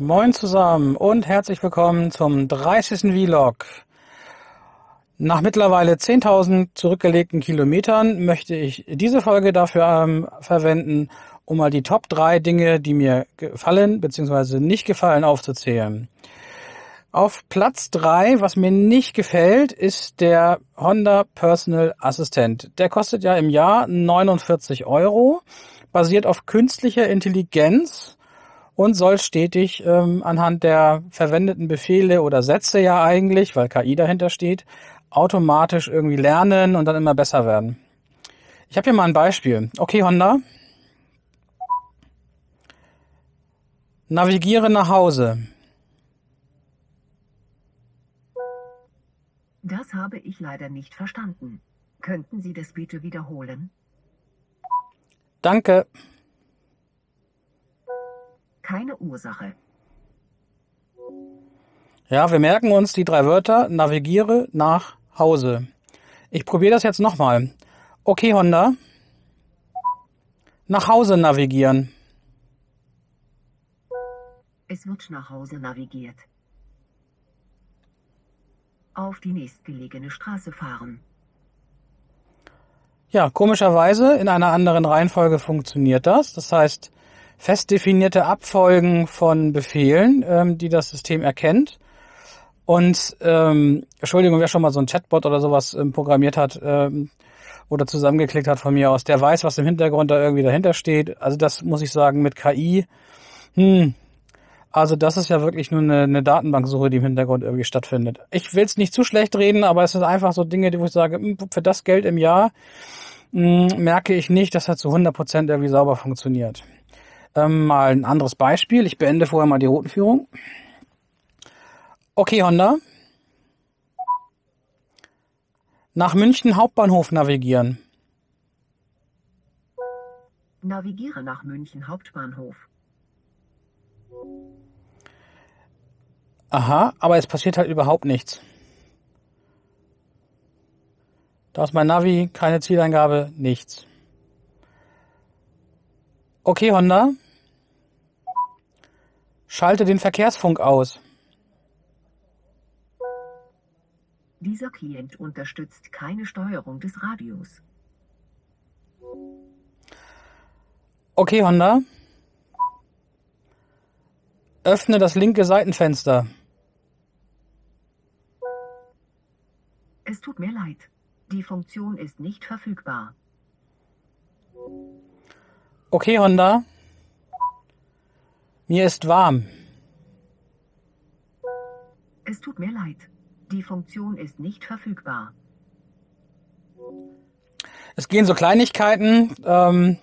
Moin zusammen und herzlich willkommen zum 30. Vlog. Nach mittlerweile 10.000 zurückgelegten Kilometern möchte ich diese Folge dafür ähm, verwenden, um mal die Top 3 Dinge, die mir gefallen bzw. nicht gefallen, aufzuzählen. Auf Platz 3, was mir nicht gefällt, ist der Honda Personal Assistant. Der kostet ja im Jahr 49 Euro, basiert auf künstlicher Intelligenz und soll stetig ähm, anhand der verwendeten Befehle oder Sätze ja eigentlich, weil KI dahinter steht, automatisch irgendwie lernen und dann immer besser werden. Ich habe hier mal ein Beispiel. Okay, Honda. Navigiere nach Hause. Das habe ich leider nicht verstanden. Könnten Sie das bitte wiederholen? Danke keine Ursache. Ja, wir merken uns die drei Wörter, navigiere nach Hause. Ich probiere das jetzt nochmal. Okay, Honda. Nach Hause navigieren. Es wird nach Hause navigiert. Auf die nächstgelegene Straße fahren. Ja, komischerweise in einer anderen Reihenfolge funktioniert das. Das heißt, fest definierte Abfolgen von Befehlen, ähm, die das System erkennt. Und ähm, Entschuldigung, wer schon mal so ein Chatbot oder sowas ähm, programmiert hat ähm, oder zusammengeklickt hat von mir aus, der weiß, was im Hintergrund da irgendwie dahinter steht. Also das muss ich sagen mit KI. Hm. Also das ist ja wirklich nur eine, eine Datenbanksuche, die im Hintergrund irgendwie stattfindet. Ich will es nicht zu schlecht reden, aber es sind einfach so Dinge, die wo ich sage, hm, für das Geld im Jahr mh, hm, merke ich nicht, dass er zu 100% irgendwie sauber funktioniert. Ähm, mal ein anderes Beispiel. Ich beende vorher mal die Routenführung. Okay, Honda. Nach München Hauptbahnhof navigieren. Navigiere nach München Hauptbahnhof. Aha, aber es passiert halt überhaupt nichts. Da ist mein Navi, keine Zieleingabe, nichts. Okay, Honda. Schalte den Verkehrsfunk aus. Dieser Klient unterstützt keine Steuerung des Radios. Okay, Honda. Öffne das linke Seitenfenster. Es tut mir leid. Die Funktion ist nicht verfügbar. Okay, Honda. Mir ist warm. Es tut mir leid. Die Funktion ist nicht verfügbar. Es gehen so Kleinigkeiten, ähm,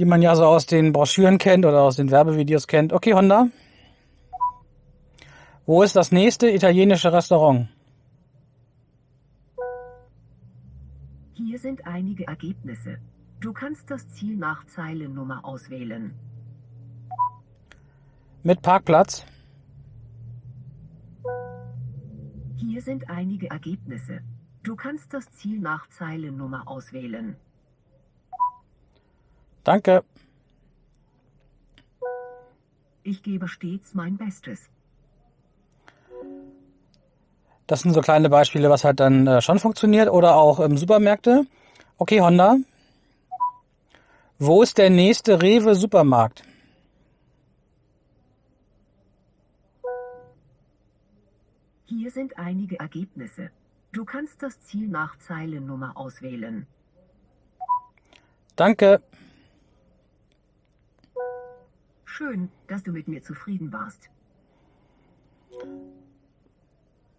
die man ja so aus den Broschüren kennt oder aus den Werbevideos kennt. Okay, Honda. Wo ist das nächste italienische Restaurant? Hier sind einige Ergebnisse. Du kannst das Ziel nach Zeilennummer auswählen mit Parkplatz. Hier sind einige Ergebnisse. Du kannst das Ziel nach Zeilennummer auswählen. Danke. Ich gebe stets mein Bestes. Das sind so kleine Beispiele, was halt dann äh, schon funktioniert. Oder auch ähm, Supermärkte. Okay, Honda. Wo ist der nächste Rewe-Supermarkt? Hier sind einige Ergebnisse. Du kannst das Ziel nach Zeilennummer auswählen. Danke. Schön, dass du mit mir zufrieden warst.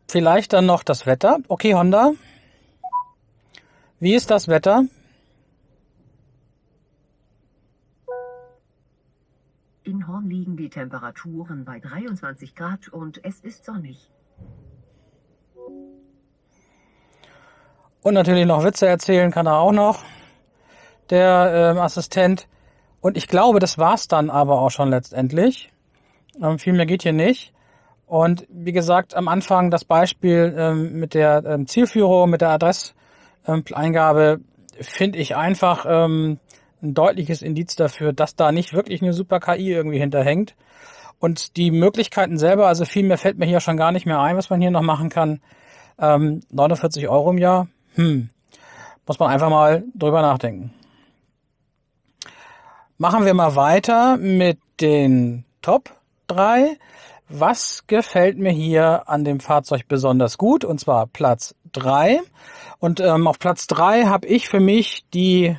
Vielleicht dann noch das Wetter. Okay, Honda. Wie ist das Wetter? In Horn liegen die Temperaturen bei 23 Grad und es ist sonnig. Und natürlich noch Witze erzählen kann er auch noch, der ähm, Assistent. Und ich glaube, das war's dann aber auch schon letztendlich. Ähm, viel mehr geht hier nicht. Und wie gesagt, am Anfang das Beispiel ähm, mit der ähm, Zielführung, mit der Adresseingabe, ähm, finde ich einfach ähm, ein deutliches Indiz dafür, dass da nicht wirklich eine super KI irgendwie hinterhängt. Und die Möglichkeiten selber, also viel mehr fällt mir hier schon gar nicht mehr ein, was man hier noch machen kann. Ähm, 49 Euro im Jahr hm, muss man einfach mal drüber nachdenken. Machen wir mal weiter mit den Top 3. Was gefällt mir hier an dem Fahrzeug besonders gut? Und zwar Platz 3. Und ähm, auf Platz 3 habe ich für mich die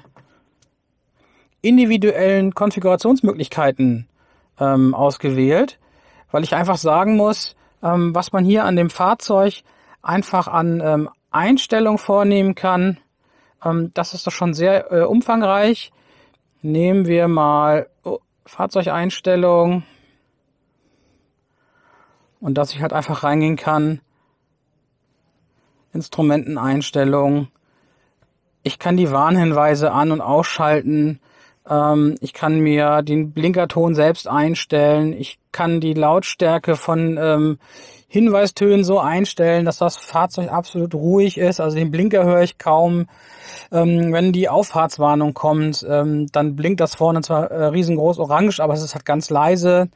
individuellen Konfigurationsmöglichkeiten ähm, ausgewählt, weil ich einfach sagen muss, ähm, was man hier an dem Fahrzeug einfach an ähm, Einstellung vornehmen kann. Ähm, das ist doch schon sehr äh, umfangreich. Nehmen wir mal oh, Fahrzeugeinstellung und dass ich halt einfach reingehen kann. Instrumenteneinstellung. Ich kann die Warnhinweise an- und ausschalten. Ähm, ich kann mir den Blinkerton selbst einstellen. Ich kann die Lautstärke von ähm, Hinweistönen so einstellen, dass das Fahrzeug absolut ruhig ist. Also den Blinker höre ich kaum. Ähm, wenn die Auffahrtswarnung kommt, ähm, dann blinkt das vorne zwar äh, riesengroß orange, aber es ist halt ganz leise.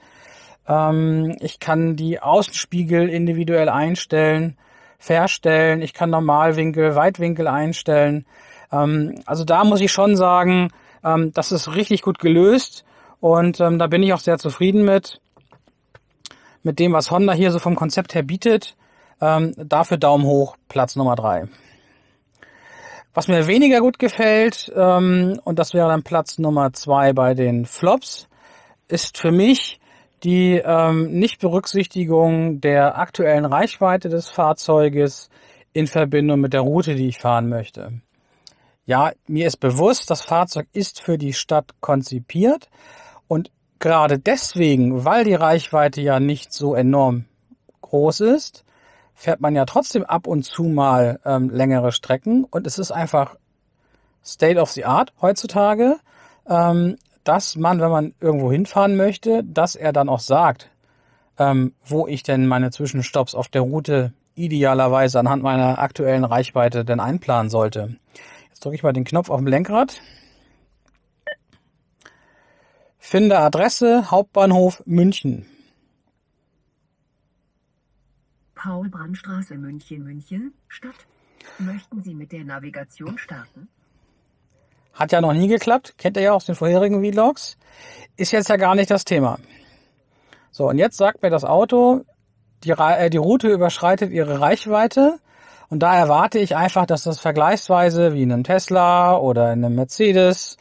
Ähm, ich kann die Außenspiegel individuell einstellen, verstellen. Ich kann Normalwinkel, Weitwinkel einstellen. Ähm, also da muss ich schon sagen, ähm, das ist richtig gut gelöst und ähm, da bin ich auch sehr zufrieden mit mit dem, was Honda hier so vom Konzept her bietet. Ähm, dafür Daumen hoch, Platz Nummer drei. Was mir weniger gut gefällt, ähm, und das wäre dann Platz Nummer zwei bei den Flops, ist für mich die ähm, Nichtberücksichtigung der aktuellen Reichweite des Fahrzeuges in Verbindung mit der Route, die ich fahren möchte. Ja, mir ist bewusst, das Fahrzeug ist für die Stadt konzipiert und gerade deswegen, weil die Reichweite ja nicht so enorm groß ist, fährt man ja trotzdem ab und zu mal ähm, längere Strecken und es ist einfach State of the Art heutzutage, ähm, dass man, wenn man irgendwo hinfahren möchte, dass er dann auch sagt, ähm, wo ich denn meine Zwischenstopps auf der Route idealerweise anhand meiner aktuellen Reichweite denn einplanen sollte. Jetzt drücke ich mal den Knopf auf dem Lenkrad. Finde Adresse Hauptbahnhof München. paul Brandstraße München, München, Stadt. Möchten Sie mit der Navigation starten? Hat ja noch nie geklappt. Kennt ihr ja aus den vorherigen Vlogs. Ist jetzt ja gar nicht das Thema. So, und jetzt sagt mir das Auto, die, äh, die Route überschreitet ihre Reichweite. Und da erwarte ich einfach, dass das vergleichsweise wie in einem Tesla oder in einem Mercedes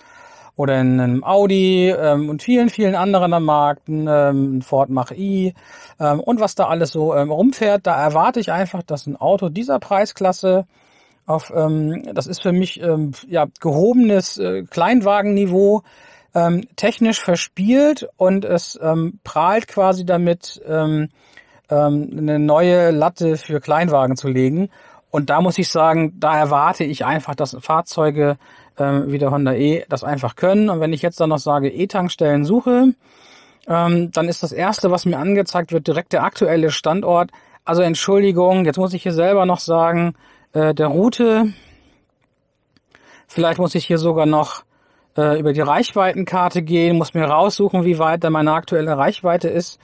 oder in einem Audi ähm, und vielen, vielen anderen Marken, ähm, Ford Mach I ähm, und was da alles so ähm, rumfährt. Da erwarte ich einfach, dass ein Auto dieser Preisklasse auf, ähm, das ist für mich ähm, ja, gehobenes äh, Kleinwagenniveau, ähm, technisch verspielt und es ähm, prahlt quasi damit, ähm, ähm, eine neue Latte für Kleinwagen zu legen. Und da muss ich sagen, da erwarte ich einfach, dass Fahrzeuge ähm, wie der Honda E das einfach können. Und wenn ich jetzt dann noch sage, E-Tankstellen suche, ähm, dann ist das erste, was mir angezeigt wird, direkt der aktuelle Standort. Also Entschuldigung, jetzt muss ich hier selber noch sagen, äh, der Route. Vielleicht muss ich hier sogar noch äh, über die Reichweitenkarte gehen, muss mir raussuchen, wie weit dann meine aktuelle Reichweite ist,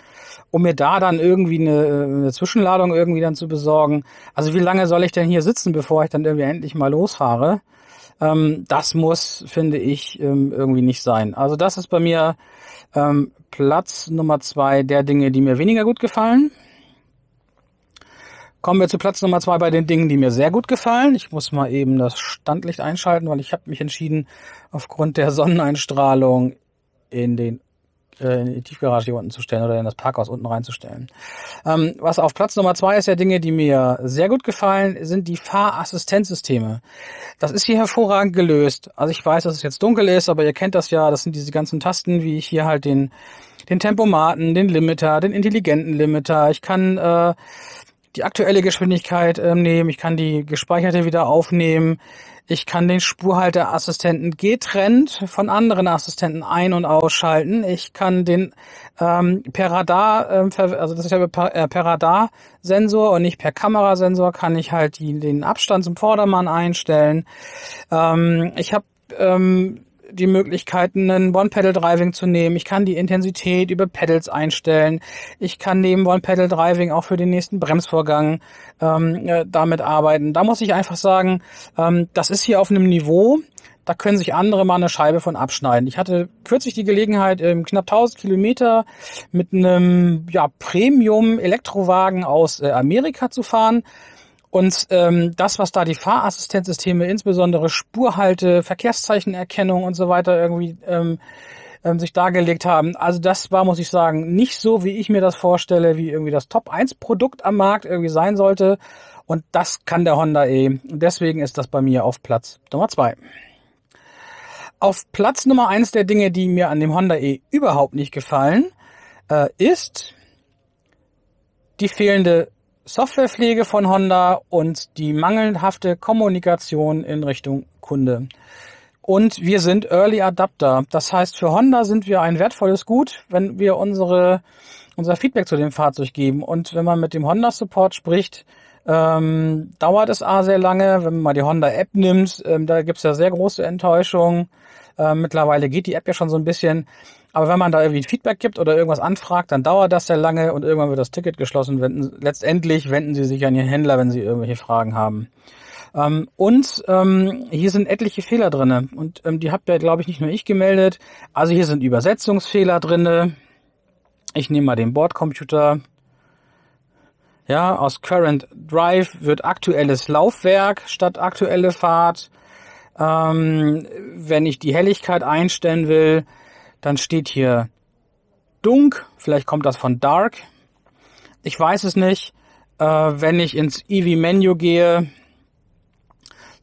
um mir da dann irgendwie eine, äh, eine Zwischenladung irgendwie dann zu besorgen. Also wie lange soll ich denn hier sitzen, bevor ich dann irgendwie endlich mal losfahre? Ähm, das muss, finde ich, ähm, irgendwie nicht sein. Also das ist bei mir ähm, Platz Nummer zwei der Dinge, die mir weniger gut gefallen. Kommen wir zu Platz Nummer zwei bei den Dingen, die mir sehr gut gefallen. Ich muss mal eben das Standlicht einschalten, weil ich habe mich entschieden, aufgrund der Sonneneinstrahlung in den äh, in die Tiefgarage hier unten zu stellen oder in das Parkhaus unten reinzustellen. Ähm, was auf Platz Nummer zwei ist der Dinge, die mir sehr gut gefallen, sind die Fahrassistenzsysteme. Das ist hier hervorragend gelöst. Also ich weiß, dass es jetzt dunkel ist, aber ihr kennt das ja, das sind diese ganzen Tasten, wie ich hier halt den, den Tempomaten, den Limiter, den intelligenten Limiter. Ich kann äh, die aktuelle Geschwindigkeit äh, nehmen, ich kann die gespeicherte wieder aufnehmen. Ich kann den Spurhalteassistenten getrennt von anderen Assistenten ein- und ausschalten. Ich kann den ähm, per Radar, ähm, also das ist ja per, äh, per Radarsensor und nicht per Kamerasensor, kann ich halt die, den Abstand zum Vordermann einstellen. Ähm, ich habe ähm, die Möglichkeiten, einen One-Pedal-Driving zu nehmen. Ich kann die Intensität über Pedals einstellen. Ich kann neben One-Pedal-Driving auch für den nächsten Bremsvorgang ähm, äh, damit arbeiten. Da muss ich einfach sagen, ähm, das ist hier auf einem Niveau, da können sich andere mal eine Scheibe von abschneiden. Ich hatte kürzlich die Gelegenheit, ähm, knapp 1000 Kilometer mit einem ja, Premium-Elektrowagen aus äh, Amerika zu fahren. Und ähm, das, was da die Fahrassistenzsysteme, insbesondere Spurhalte, Verkehrszeichenerkennung und so weiter irgendwie ähm, ähm, sich dargelegt haben, also das war, muss ich sagen, nicht so, wie ich mir das vorstelle, wie irgendwie das Top-1-Produkt am Markt irgendwie sein sollte. Und das kann der Honda E. Und deswegen ist das bei mir auf Platz Nummer 2. Auf Platz Nummer 1 der Dinge, die mir an dem Honda E überhaupt nicht gefallen, äh, ist die fehlende Softwarepflege von Honda und die mangelhafte Kommunikation in Richtung Kunde. Und wir sind Early Adapter. Das heißt, für Honda sind wir ein wertvolles Gut, wenn wir unsere, unser Feedback zu dem Fahrzeug geben. Und wenn man mit dem Honda Support spricht, ähm, dauert es A sehr lange. Wenn man mal die Honda App nimmt, ähm, da es ja sehr große Enttäuschungen. Ähm, mittlerweile geht die App ja schon so ein bisschen. Aber wenn man da irgendwie Feedback gibt oder irgendwas anfragt, dann dauert das sehr lange und irgendwann wird das Ticket geschlossen. letztendlich wenden Sie sich an Ihren Händler, wenn Sie irgendwelche Fragen haben. Ähm, und ähm, hier sind etliche Fehler drin. und ähm, die habt ihr, glaube ich, nicht nur ich gemeldet. Also hier sind Übersetzungsfehler drin. Ich nehme mal den Bordcomputer. Ja, aus Current Drive wird aktuelles Laufwerk statt aktuelle Fahrt. Ähm, wenn ich die Helligkeit einstellen will, dann steht hier Dunk, vielleicht kommt das von Dark. Ich weiß es nicht. Äh, wenn ich ins eevee menü gehe,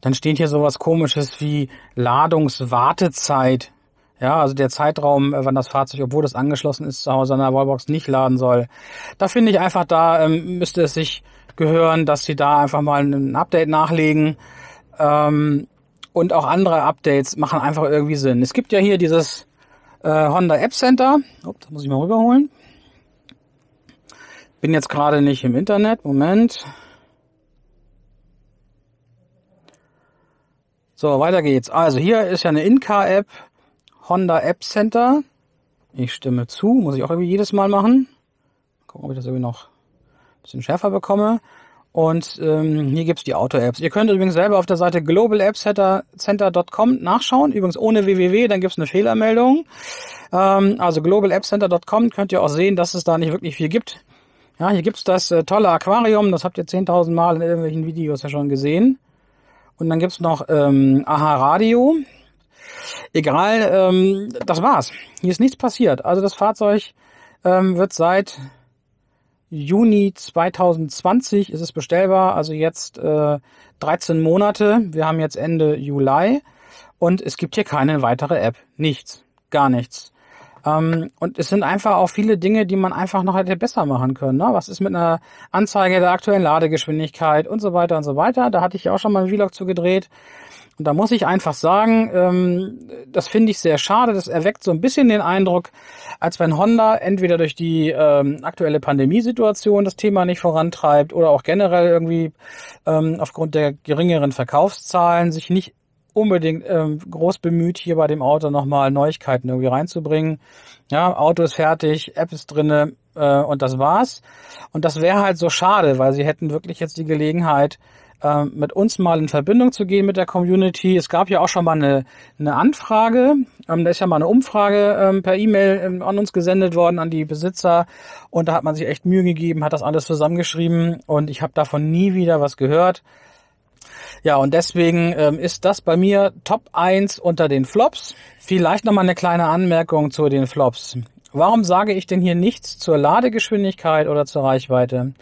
dann steht hier sowas komisches wie Ladungswartezeit. Ja, also der Zeitraum, äh, wann das Fahrzeug, obwohl das angeschlossen ist, zu Hause an der Wallbox nicht laden soll. Da finde ich einfach, da ähm, müsste es sich gehören, dass sie da einfach mal ein Update nachlegen. Ähm, und auch andere Updates machen einfach irgendwie Sinn. Es gibt ja hier dieses äh, Honda App Center. Ups, muss ich mal rüberholen. Bin jetzt gerade nicht im Internet. Moment. So, weiter geht's. Also hier ist ja eine In-Car-App, Honda App Center. Ich stimme zu, muss ich auch irgendwie jedes Mal machen. Gucken, ob ich das irgendwie noch ein bisschen schärfer bekomme. Und ähm, hier es die Auto-Apps. Ihr könnt übrigens selber auf der Seite globalappcenter.com nachschauen. Übrigens ohne www, dann gibt es eine Fehlermeldung. Ähm, also globalappcenter.com könnt ihr auch sehen, dass es da nicht wirklich viel gibt. Ja, hier gibt es das äh, tolle Aquarium. Das habt ihr 10.000 Mal in irgendwelchen Videos ja schon gesehen. Und dann gibt es noch ähm, Aha Radio. Egal, ähm, das war's. Hier ist nichts passiert. Also das Fahrzeug ähm, wird seit Juni 2020 ist es bestellbar, also jetzt äh, 13 Monate. Wir haben jetzt Ende Juli und es gibt hier keine weitere App. Nichts, gar nichts. Ähm, und es sind einfach auch viele Dinge, die man einfach noch hätte besser machen können. Ne? Was ist mit einer Anzeige der aktuellen Ladegeschwindigkeit und so weiter und so weiter. Da hatte ich auch schon mal ein Vlog zu gedreht. Und da muss ich einfach sagen, ähm, das finde ich sehr schade. Das erweckt so ein bisschen den Eindruck, als wenn Honda entweder durch die ähm, aktuelle Pandemiesituation das Thema nicht vorantreibt oder auch generell irgendwie ähm, aufgrund der geringeren Verkaufszahlen sich nicht unbedingt ähm, groß bemüht, hier bei dem Auto nochmal Neuigkeiten irgendwie reinzubringen. Ja, Auto ist fertig, App ist drinne äh, und das war's. Und das wäre halt so schade, weil sie hätten wirklich jetzt die Gelegenheit, äh, mit uns mal in Verbindung zu gehen mit der Community. Es gab ja auch schon mal eine, eine Anfrage, ähm, da ist ja mal eine Umfrage ähm, per E-Mail ähm, an uns gesendet worden, an die Besitzer. Und da hat man sich echt Mühe gegeben, hat das alles zusammengeschrieben und ich habe davon nie wieder was gehört. Ja, und deswegen ähm, ist das bei mir Top 1 unter den Flops. Vielleicht nochmal eine kleine Anmerkung zu den Flops. Warum sage ich denn hier nichts zur Ladegeschwindigkeit oder zur Reichweite?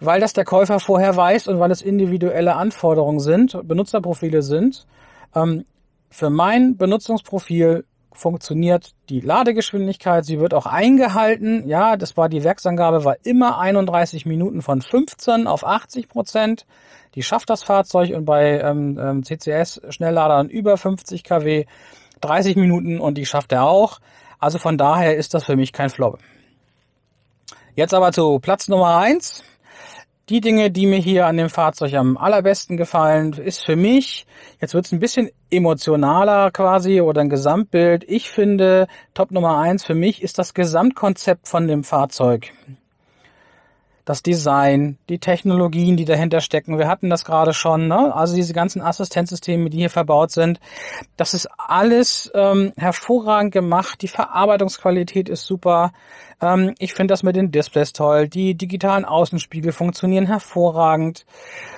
weil das der Käufer vorher weiß und weil es individuelle Anforderungen sind, Benutzerprofile sind. Ähm, für mein Benutzungsprofil funktioniert die Ladegeschwindigkeit, sie wird auch eingehalten. Ja, das war die Werksangabe, war immer 31 Minuten von 15 auf 80 Prozent. Die schafft das Fahrzeug und bei ähm, ähm CCS-Schnellladern über 50 kW 30 Minuten und die schafft er auch. Also von daher ist das für mich kein Flop. Jetzt aber zu Platz Nummer eins die Dinge, die mir hier an dem Fahrzeug am allerbesten gefallen, ist für mich, jetzt wird es ein bisschen emotionaler quasi oder ein Gesamtbild. Ich finde, Top Nummer eins für mich ist das Gesamtkonzept von dem Fahrzeug das Design, die Technologien, die dahinter stecken. Wir hatten das gerade schon, ne? also diese ganzen Assistenzsysteme, die hier verbaut sind. Das ist alles ähm, hervorragend gemacht. Die Verarbeitungsqualität ist super. Ähm, ich finde das mit den Displays toll. Die digitalen Außenspiegel funktionieren hervorragend.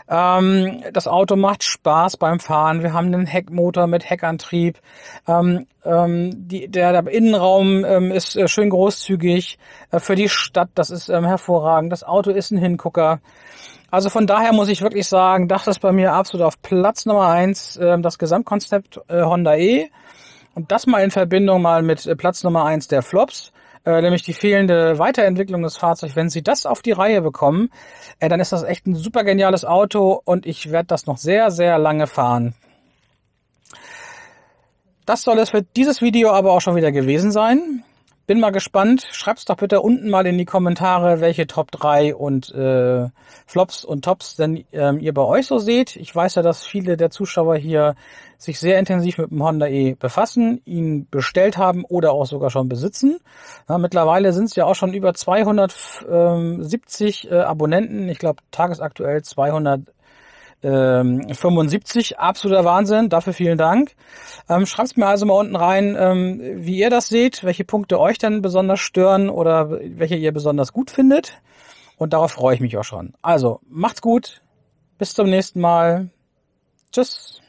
Ähm, das Auto macht Spaß beim Fahren. Wir haben einen Heckmotor mit Heckantrieb. Ähm, ähm, die, der, der Innenraum ähm, ist äh, schön großzügig äh, für die Stadt. Das ist ähm, hervorragend. Das Auto Auto ist ein Hingucker. Also von daher muss ich wirklich sagen, das ist bei mir absolut auf Platz Nummer eins ähm, das Gesamtkonzept äh, Honda E. Und das mal in Verbindung mal mit äh, Platz Nummer eins der Flops, äh, nämlich die fehlende Weiterentwicklung des Fahrzeugs. Wenn Sie das auf die Reihe bekommen, dann ist das echt ein super geniales Auto und ich werde das noch sehr, sehr lange fahren. Das soll es für dieses Video aber auch schon wieder gewesen sein bin mal gespannt. Schreibt's doch bitte unten mal in die Kommentare, welche Top 3 und äh, Flops und Tops denn ähm, ihr bei euch so seht. Ich weiß ja, dass viele der Zuschauer hier sich sehr intensiv mit dem Honda E befassen, ihn bestellt haben oder auch sogar schon besitzen. Ja, mittlerweile sind es ja auch schon über 270 ähm, äh, Abonnenten. Ich glaube, tagesaktuell 200 ähm, 75. Absoluter Wahnsinn. Dafür vielen Dank. Ähm, Schreibt mir also mal unten rein, ähm, wie ihr das seht, welche Punkte euch denn besonders stören oder welche ihr besonders gut findet. Und darauf freue ich mich auch schon. Also, macht's gut. Bis zum nächsten Mal. Tschüss.